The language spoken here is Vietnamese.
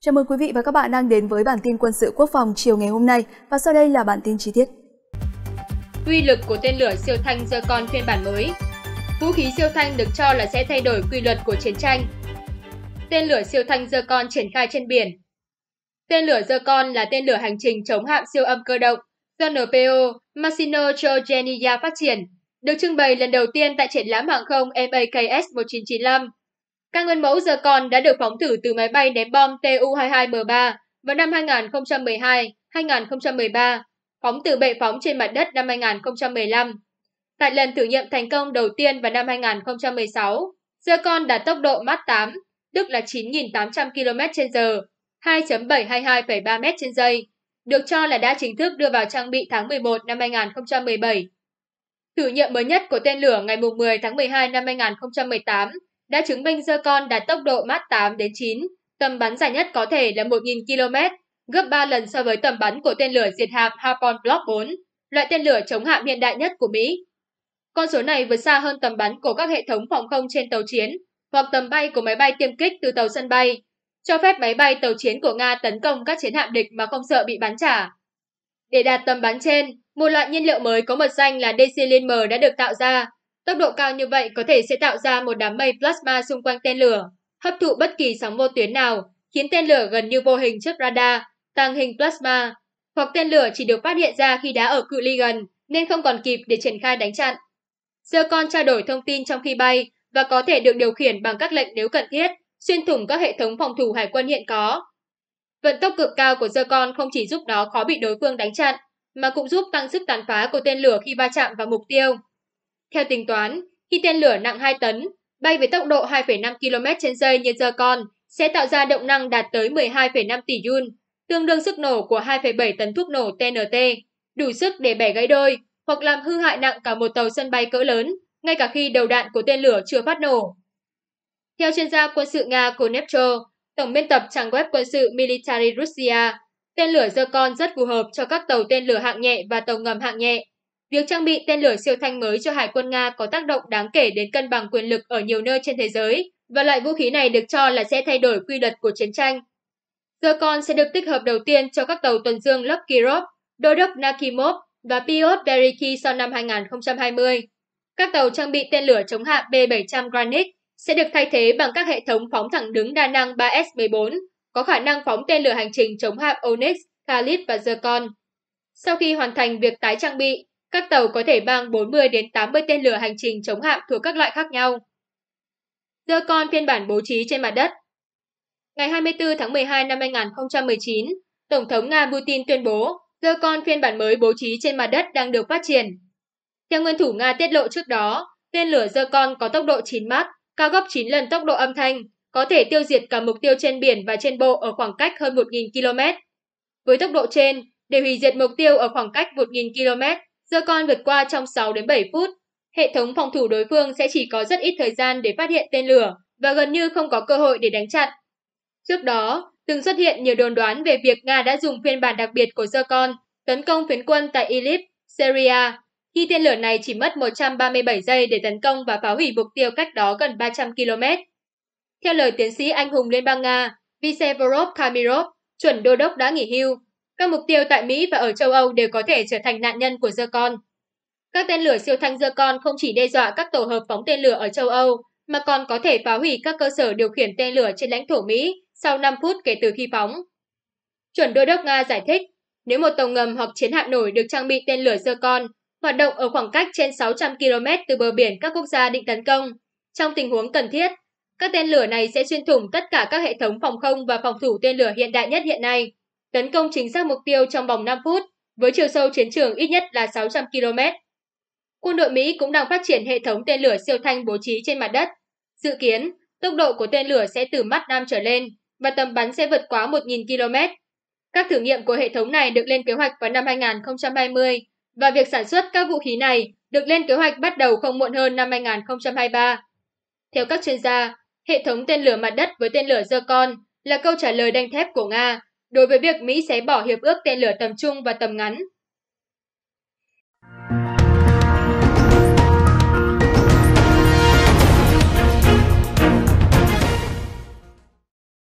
Chào mừng quý vị và các bạn đang đến với bản tin quân sự quốc phòng chiều ngày hôm nay và sau đây là bản tin chi tiết. Uy lực của tên lửa siêu thanh giờ Con phiên bản mới Vũ khí siêu thanh được cho là sẽ thay đổi quy luật của chiến tranh. Tên lửa siêu thanh giờ Con triển khai trên biển Tên lửa giờ Con là tên lửa hành trình chống hạm siêu âm cơ động do NPO Massimo Giorgenia phát triển, được trưng bày lần đầu tiên tại triển lãm hàng không MAKS 1995 các nguyên mẫu giờ còn đã được phóng thử từ máy bay ném bom Tu-22M3 vào năm 2012-2013, phóng từ bệ phóng trên mặt đất năm 2015. Tại lần thử nghiệm thành công đầu tiên vào năm 2016, giờ con đạt tốc độ Mach 8, tức là 9.800 km h 2.722,3 m trên giây, được cho là đã chính thức đưa vào trang bị tháng 11 năm 2017. Thử nghiệm mới nhất của tên lửa ngày 10 tháng 12 năm 2018 đã chứng minh dơ con đạt tốc độ Mach 8 đến 9, tầm bắn dài nhất có thể là 1.000 km, gấp 3 lần so với tầm bắn của tên lửa diệt hạm Harpoon Block 4, loại tên lửa chống hạm hiện đại nhất của Mỹ. Con số này vượt xa hơn tầm bắn của các hệ thống phòng không trên tàu chiến hoặc tầm bay của máy bay tiêm kích từ tàu sân bay, cho phép máy bay tàu chiến của Nga tấn công các chiến hạm địch mà không sợ bị bắn trả. Để đạt tầm bắn trên, một loại nhiên liệu mới có mật danh là Decilin M đã được tạo ra, Tốc độ cao như vậy có thể sẽ tạo ra một đám mây plasma xung quanh tên lửa, hấp thụ bất kỳ sóng vô tuyến nào, khiến tên lửa gần như vô hình trước radar, tàng hình plasma, hoặc tên lửa chỉ được phát hiện ra khi đã ở cự ly gần nên không còn kịp để triển khai đánh chặn. Giờ con trao đổi thông tin trong khi bay và có thể được điều khiển bằng các lệnh nếu cần thiết, xuyên thủng các hệ thống phòng thủ hải quân hiện có. Vận tốc cực cao của giờ con không chỉ giúp nó khó bị đối phương đánh chặn, mà cũng giúp tăng sức tàn phá của tên lửa khi va chạm vào mục tiêu. Theo tính toán, khi tên lửa nặng 2 tấn bay với tốc độ 2,5 km trên giây như giờ con sẽ tạo ra động năng đạt tới 12,5 tỷ Jun, tương đương sức nổ của 2,7 tấn thuốc nổ TNT, đủ sức để bẻ gãy đôi hoặc làm hư hại nặng cả một tàu sân bay cỡ lớn, ngay cả khi đầu đạn của tên lửa chưa phát nổ. Theo chuyên gia quân sự Nga Konepcho, tổng biên tập trang web quân sự Military Russia, tên lửa con rất phù hợp cho các tàu tên lửa hạng nhẹ và tàu ngầm hạng nhẹ, Việc trang bị tên lửa siêu thanh mới cho Hải quân Nga có tác động đáng kể đến cân bằng quyền lực ở nhiều nơi trên thế giới, và loại vũ khí này được cho là sẽ thay đổi quy luật của chiến tranh. Giờ con sẽ được tích hợp đầu tiên cho các tàu tuần dương lớp Kirov, đô đốc Nakimov và Piotr Beriki sau năm 2020. Các tàu trang bị tên lửa chống hạm B-700 Granit sẽ được thay thế bằng các hệ thống phóng thẳng đứng đa năng 3S-14, có khả năng phóng tên lửa hành trình chống hạm Onyx, Khalid và Zircon. Sau khi hoàn thành việc tái trang bị, các tàu có thể mang 40 đến 80 tên lửa hành trình chống hạm thuộc các loại khác nhau. Dơ con phiên bản bố trí trên mặt đất. Ngày 24 tháng 12 năm 2019, Tổng thống Nga Putin tuyên bố dơ con phiên bản mới bố trí trên mặt đất đang được phát triển. Theo nguyên thủ Nga tiết lộ trước đó, tên lửa dơ con có tốc độ 9 Mach, cao gấp 9 lần tốc độ âm thanh, có thể tiêu diệt cả mục tiêu trên biển và trên bộ ở khoảng cách hơn 1.000 km. Với tốc độ trên, để hủy diệt mục tiêu ở khoảng cách 1.000 km, Giờ con vượt qua trong 6 đến 7 phút, hệ thống phòng thủ đối phương sẽ chỉ có rất ít thời gian để phát hiện tên lửa và gần như không có cơ hội để đánh chặn. Trước đó, từng xuất hiện nhiều đồn đoán về việc Nga đã dùng phiên bản đặc biệt của con tấn công phiến quân tại Idlib, Syria, khi tên lửa này chỉ mất 137 giây để tấn công và phá hủy mục tiêu cách đó gần 300 km. Theo lời tiến sĩ anh hùng Liên bang Nga, Vsevolod Kamirov, chuẩn đô đốc đã nghỉ hưu, các mục tiêu tại Mỹ và ở châu Âu đều có thể trở thành nạn nhân của con. Các tên lửa siêu thanh con không chỉ đe dọa các tổ hợp phóng tên lửa ở châu Âu, mà còn có thể phá hủy các cơ sở điều khiển tên lửa trên lãnh thổ Mỹ sau 5 phút kể từ khi phóng. Chuẩn đô đốc Nga giải thích, nếu một tàu ngầm hoặc chiến hạm nổi được trang bị tên lửa con hoạt động ở khoảng cách trên 600 km từ bờ biển các quốc gia định tấn công, trong tình huống cần thiết, các tên lửa này sẽ xuyên thủng tất cả các hệ thống phòng không và phòng thủ tên lửa hiện đại nhất hiện nay tấn công chính xác mục tiêu trong vòng 5 phút, với chiều sâu chiến trường ít nhất là 600 km. Quân đội Mỹ cũng đang phát triển hệ thống tên lửa siêu thanh bố trí trên mặt đất. Dự kiến, tốc độ của tên lửa sẽ từ mắt Nam trở lên và tầm bắn sẽ vượt quá 1.000 km. Các thử nghiệm của hệ thống này được lên kế hoạch vào năm 2020 và việc sản xuất các vũ khí này được lên kế hoạch bắt đầu không muộn hơn năm 2023. Theo các chuyên gia, hệ thống tên lửa mặt đất với tên lửa con là câu trả lời đanh thép của Nga đối với việc Mỹ sẽ bỏ hiệp ước tên lửa tầm trung và tầm ngắn